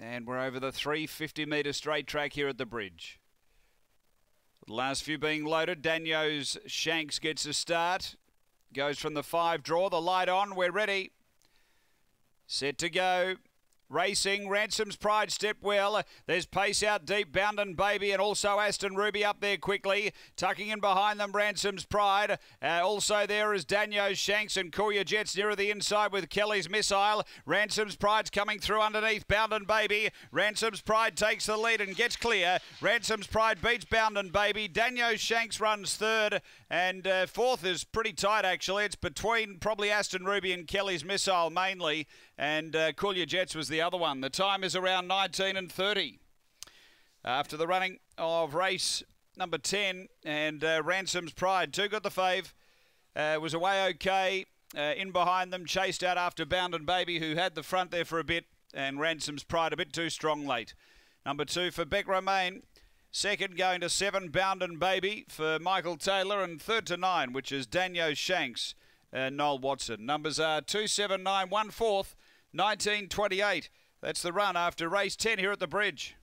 And we're over the 350 metre straight track here at the bridge. Last few being loaded. Daniels Shanks gets a start. Goes from the five draw. The light on. We're ready. Set to go. Racing, Ransom's Pride step well. There's pace out deep, Bounden Baby, and also Aston Ruby up there quickly. Tucking in behind them, Ransom's Pride. Uh, also there is Daniel Shanks and Courier Jets nearer the inside with Kelly's Missile. Ransom's Pride's coming through underneath Bounden Baby. Ransom's Pride takes the lead and gets clear. Ransom's Pride beats Bounden Baby. Daniel Shanks runs third, and uh, fourth is pretty tight actually. It's between probably Aston Ruby and Kelly's Missile mainly, and uh, Courier Jets was the the other one. The time is around 19 and 30. After the running of race number 10 and uh, Ransom's Pride. Two got the fave. Uh, was away okay. Uh, in behind them, chased out after Bound and Baby, who had the front there for a bit, and Ransom's Pride a bit too strong late. Number two for Beck Romaine. Second going to seven, Bound and Baby for Michael Taylor, and third to nine, which is Daniel Shanks, and uh, Noel Watson. Numbers are two, seven, nine, one fourth. 1928. That's the run after race 10 here at the bridge.